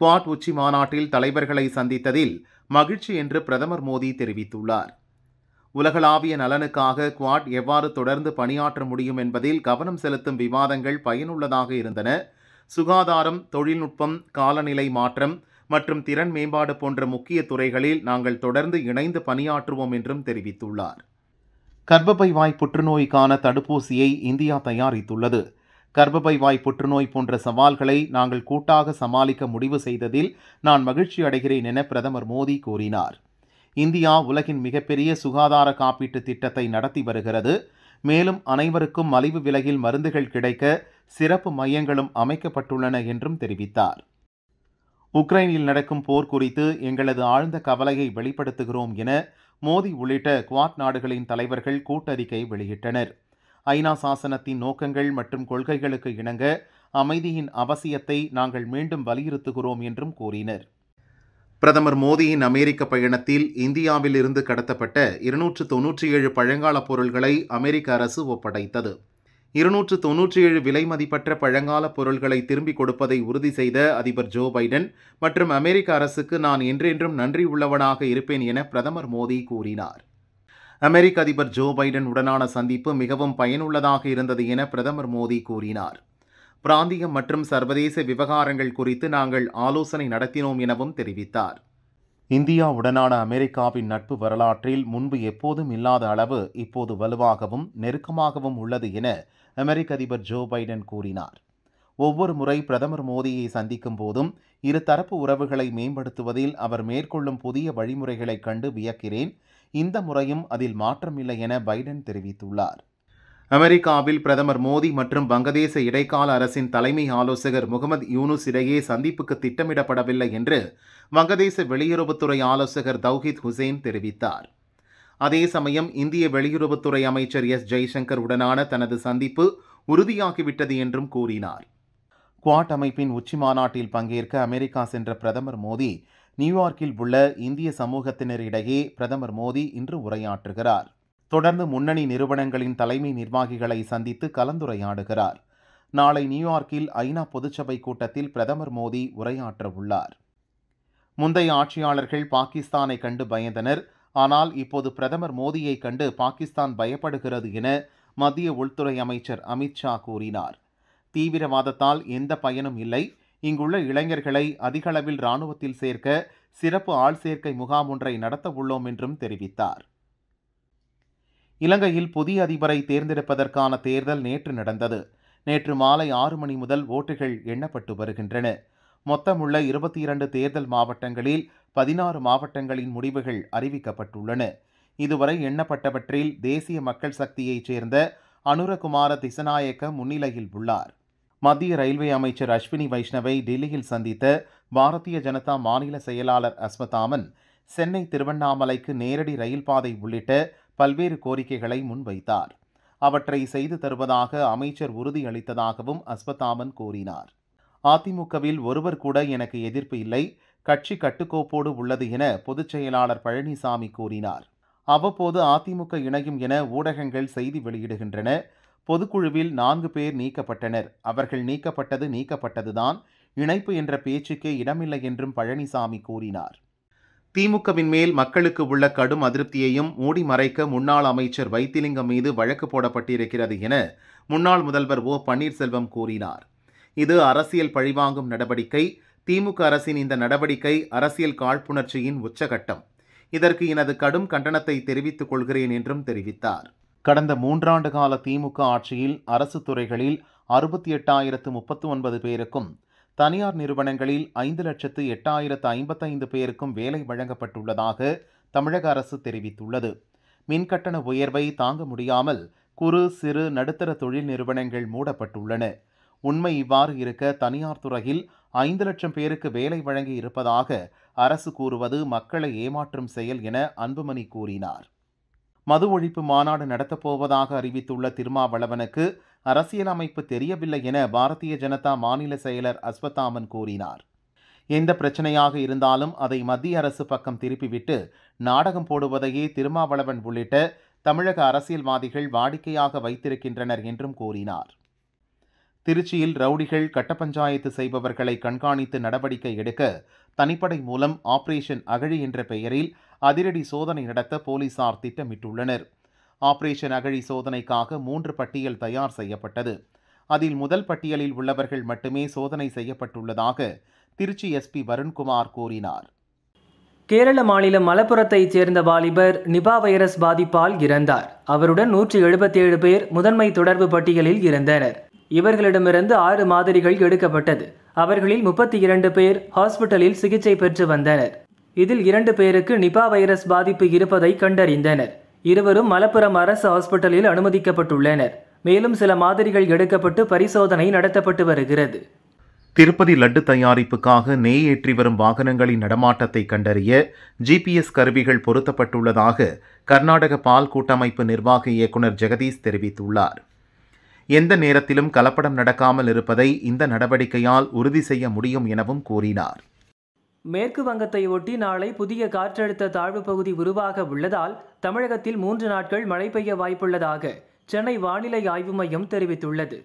quad உச்சி மாநாட்டில் தலைவர்களை சந்தித்ததில் மகிழ்ச்சி என்று பிரதமர் மோடி தெரிவித்துள்ளார் உலகளாவிய நலனுக்காக குவாட் எவ்வாறு தொடர்ந்து பணியாற்ற முடியும் என்பதில் கவனம் செலுத்தும் விவாதங்கள் பயனுள்ளதாக இருந்தன சுகாதாரம் தொழில்நுட்பம் காலநிலை மாற்றம் மற்றும் திறன் மேம்பாடு போன்ற முக்கிய துறைகளில் நாங்கள் தொடர்ந்து இணைந்து பணியாற்றுவோம் என்றும் தெரிவித்துள்ளார் கர்ப்பப்பை வாய் புற்றுநோய்க்கான தடுப்பூசியை இந்தியா தயாரித்துள்ளது கர்ப்பப்பை வாய் புற்றுநோய் போன்ற சவால்களை நாங்கள் கூட்டாக சமாளிக்க முடிவு செய்ததில் நான் மகிழ்ச்சி அடைகிறேன் என பிரதமர் மோடி கூறினார் இந்தியா உலகின் மிகப்பெரிய சுகாதார காப்பீட்டு திட்டத்தை நடத்தி வருகிறது மேலும் அனைவருக்கும் மலிவு விலையில் மருந்துகள் கிடைக்க சிறப்பு மையங்களும் அமைக்கப்பட்டுள்ளன என்றும் தெரிவித்தார் உக்ரைனில் நடக்கும் போர் குறித்து எங்களது ஆழ்ந்த கவலையை வெளிப்படுத்துகிறோம் என மோடி உள்ளிட்ட குவாட் நாடுகளின் தலைவர்கள் கூட்டறிக்கை வெளியிட்டனர் ஐநா சாசனத்தின் நோக்கங்கள் மற்றும் கொள்கைகளுக்கு இணங்க அமைதியின் அவசியத்தை நாங்கள் மீண்டும் வலியுறுத்துகிறோம் என்றும் கூறினர் பிரதமர் மோடியின் அமெரிக்க பயணத்தில் இந்தியாவில் இருந்து கடத்தப்பட்ட இருநூற்று தொன்னூற்றி ஏழு பழங்கால பொருள்களை அமெரிக்க அரசு ஒப்படைத்தது இருநூற்று தொன்னூற்றி ஏழு விலை மதிப்பற்ற பழங்கால பொருள்களை திரும்பிக் கொடுப்பதை உறுதி செய்த அதிபர் ஜோ பைடன் மற்றும் அமெரிக்க அரசுக்கு நான் என்றென்றும் நன்றி உள்ளவனாக இருப்பேன் என பிரதமர் மோடி கூறினார் அமெரிக்க அதிபர் ஜோ பைடன் உடனான சந்திப்பு மிகவும் பயனுள்ளதாக இருந்தது என பிரதமர் மோடி கூறினார் பிராந்தியம் மற்றும் சர்வதேச விவகாரங்கள் குறித்து நாங்கள் ஆலோசனை நடத்தினோம் எனவும் தெரிவித்தார் இந்தியாவுடனான அமெரிக்காவின் நட்பு வரலாற்றில் முன்பு எப்போதும் இல்லாத அளவு இப்போது வலுவாகவும் நெருக்கமாகவும் உள்ளது என அமெரிக்க அதிபர் ஜோ பைடன் கூறினார் ஒவ்வொரு முறை பிரதமர் மோடியை சந்திக்கும் போதும் இருதரப்பு உறவுகளை மேம்படுத்துவதில் அவர் மேற்கொள்ளும் புதிய வழிமுறைகளைக் கண்டு வியக்கிறேன் இந்த முறையும் அதில் மாற்றமில்லை என பைடன் தெரிவித்துள்ளார் அமெரிக்காவில் பிரதமர் மோடி மற்றும் வங்கதேச இடைக்கால அரசின் தலைமை ஆலோசகர் முகமது யூனுஸ் இடையே சந்திப்புக்கு திட்டமிடப்படவில்லை என்று வங்கதேச வெளியுறவுத்துறை ஆலோசகர் தௌஹித் ஹுசேன் தெரிவித்தார் அதே சமயம் இந்திய வெளியுறவுத்துறை அமைச்சர் எஸ் ஜெய்சங்கர் உடனான தனது சந்திப்பு உறுதியாகிவிட்டது என்றும் கூறினார் குவாட் அமைப்பின் உச்சி மாநாட்டில் பங்கேற்க அமெரிக்கா சென்ற பிரதமர் மோடி நியூயார்க்கில் உள்ள இந்திய சமூகத்தினரிடையே பிரதமர் மோடி இன்று உரையாற்றுகிறார் தொடர்ந்து முன்னணி நிறுவனங்களின் தலைமை நிர்வாகிகளை சந்தித்து கலந்துரையாடுகிறார் நாளை நியூயார்க்கில் ஐநா பொதுச்சபை கூட்டத்தில் பிரதமர் மோடி உரையாற்ற உள்ளார் முந்தைய ஆட்சியாளர்கள் பாகிஸ்தானை கண்டு பயந்தனர் ஆனால் இப்போது பிரதமர் மோடியை கண்டு பாகிஸ்தான் பயப்படுகிறது என மத்திய உள்துறை அமைச்சர் அமித்ஷா கூறினார் தீவிரவாதத்தால் எந்த பயனும் இல்லை இங்குள்ள இளைஞர்களை அதிகளவில் இராணுவத்தில் சேர்க்க சிறப்பு ஆள் சேர்க்கை முகாம் ஒன்றை நடத்த உள்ளோம் என்றும் தெரிவித்தார் இலங்கையில் புதிய அதிபரை தேர்ந்தெடுப்பதற்கான தேர்தல் நேற்று நடந்தது நேற்று மாலை ஆறு மணி முதல் ஓட்டுகள் எண்ணப்பட்டு வருகின்றன மொத்தமுள்ள இருபத்தி இரண்டு தேர்தல் மாவட்டங்களில் பதினாறு மாவட்டங்களின் முடிவுகள் அறிவிக்கப்பட்டுள்ளன இதுவரை எண்ணப்பட்டவற்றில் தேசிய மக்கள் சக்தியைச் சேர்ந்த அனுரகுமார திசநாயக்க முன்னிலையில் உள்ளார் மத்திய ரயில்வே அமைச்சர் அஸ்வினி வைஷ்ணவை டெல்லியில் சந்தித்த பாரதிய ஜனதா மாநில செயலாளர் அஸ்மதாமன் சென்னை திருவண்ணாமலைக்கு நேரடி ரயில் பாதை உள்ளிட்ட பல்வேறு கோரிக்கைகளை முன்வைத்தார் அவற்றை செய்து தருவதாக அமைச்சர் உறுதியளித்ததாகவும் அஸ்வதாமன் கூறினார் அதிமுகவில் ஒருவர் கூட எனக்கு எதிர்ப்பு இல்லை கட்சி கட்டுக்கோப்போடு உள்ளது என பொதுச் செயலாளர் பழனிசாமி கூறினார் அவ்வப்போது அதிமுக இணையும் என ஊடகங்கள் செய்தி வெளியிடுகின்றன பொதுக்குழுவில் நான்கு பேர் நீக்கப்பட்டனர் அவர்கள் நீக்கப்பட்டது நீக்கப்பட்டதுதான் இணைப்பு என்ற பேச்சுக்கே இடமில்லை என்றும் பழனிசாமி கூறினார் திமுகவின் மேல் மக்களுக்கு உள்ள கடும் அதிருப்தியையும் மூடி மறைக்க முன்னாள் அமைச்சர் வைத்திலிங்கம் மீது வழக்கு போடப்பட்டிருக்கிறது என முன்னாள் முதல்வர் ஓ பன்னீர்செல்வம் கூறினார் இது அரசியல் பழிவாங்கும் நடவடிக்கை திமுக அரசின் இந்த நடவடிக்கை அரசியல் காழ்ப்புணர்ச்சியின் உச்சகட்டம் இதற்கு எனது கடும் கண்டனத்தை தெரிவித்துக் கொள்கிறேன் என்றும் தெரிவித்தார் கடந்த மூன்றாண்டு கால திமுக ஆட்சியில் அரசு துறைகளில் அறுபத்தி எட்டாயிரத்து முப்பத்து ஒன்பது பேருக்கும் தனியார் நிறுவனங்களில் ஐந்து லட்சத்து எட்டாயிரத்து ஐம்பத்தைந்து பேருக்கும் வேலை வழங்கப்பட்டுள்ளதாக தமிழக அரசு தெரிவித்துள்ளது மின்கட்டண உயர்வை தாங்க முடியாமல் குறு சிறு நடுத்தர தொழில் நிறுவனங்கள் மூடப்பட்டுள்ளன உண்மை இவ்வாறு இருக்க தனியார் துறையில் ஐந்து லட்சம் பேருக்கு வேலை வழங்கி இருப்பதாக அரசு கூறுவது மக்களை ஏமாற்றும் செயல் என அன்புமணி கூறினார் மது ஒழிப்பு மாநாடு நடத்தப்போவதாக அறிவித்துள்ள திருமாவளவனுக்கு அரசியலமைப்பு தெரியவில்லை என பாரதிய ஜனதா மாநில செயலர் அஸ்வத்தாமன் கூறினார் எந்த பிரச்சனையாக இருந்தாலும் அதை மத்திய அரசு பக்கம் திருப்பிவிட்டு நாடகம் போடுவதையே திருமாவளவன் உள்ளிட்ட தமிழக அரசியல்வாதிகள் வாடிக்கையாக வைத்திருக்கின்றனர் என்றும் கூறினார் திருச்சியில் ரவுடிகள் கட்ட பஞ்சாயத்து செய்பவர்களை கண்காணித்து நடவடிக்கை எடுக்க தனிப்படை மூலம் ஆபரேஷன் அகழி என்ற பெயரில் அதிரடி சோதனை நடத்த போலீசார் திட்டமிட்டுள்ளனர் ஆபரேஷன் அகழி சோதனைக்காக மூன்று பட்டியல் தயார் செய்யப்பட்டது அதில் முதல் பட்டியலில் உள்ளவர்கள் மட்டுமே சோதனை செய்யப்பட்டுள்ளதாக திருச்சி எஸ்பி வருண்குமார் கூறினார் கேரள மாநிலம் மலப்புரத்தைச் சேர்ந்த வாலிபர் நிபா வைரஸ் பாதிப்பால் இறந்தார் அவருடன் நூற்றி எழுபத்தேழு பேர் முதன்மை தொடர்பு பட்டியலில் இருந்தனர் இவர்களிடமிருந்து ஆறு மாதிரிகள் எடுக்கப்பட்டது அவர்களில் முப்பத்தி இரண்டு பேர் ஹாஸ்பிட்டலில் சிகிச்சை பெற்று வந்தனர் இதில் இரண்டு பேருக்கு நிபா வைரஸ் பாதிப்பு இருப்பதை கண்டறிந்தனர் இருவரும் மலப்புரம் அரசு ஹாஸ்பிட்டலில் அனுமதிக்கப்பட்டுள்ளனர் மேலும் சில மாதிரிகள் எடுக்கப்பட்டு பரிசோதனை நடத்தப்பட்டு வருகிறது திருப்பதி லட்டு தயாரிப்புக்காக நெய் ஏற்றி வரும் வாகனங்களின் நடமாட்டத்தை கண்டறிய ஜிபிஎஸ் கருவிகள் பொருத்தப்பட்டுள்ளதாக கர்நாடக பால் கூட்டமைப்பு நிர்வாக இயக்குநர் ஜெகதீஷ் தெரிவித்துள்ளார் எந்த நேரத்திலும் கலப்படம் நடக்காமல் இருப்பதை இந்த நடவடிக்கையால் உறுதி செய்ய முடியும் எனவும் கூறினார் மேற்கு வங்கத்தை ஒட்டி நாளை புதிய காற்றழுத்த தாழ்வு பகுதி உருவாக உள்ளதால் தமிழகத்தில் மூன்று நாட்கள் மழை பெய்ய வாய்ப்புள்ளதாக சென்னை வானிலை ஆய்வு மையம் தெரிவித்துள்ளது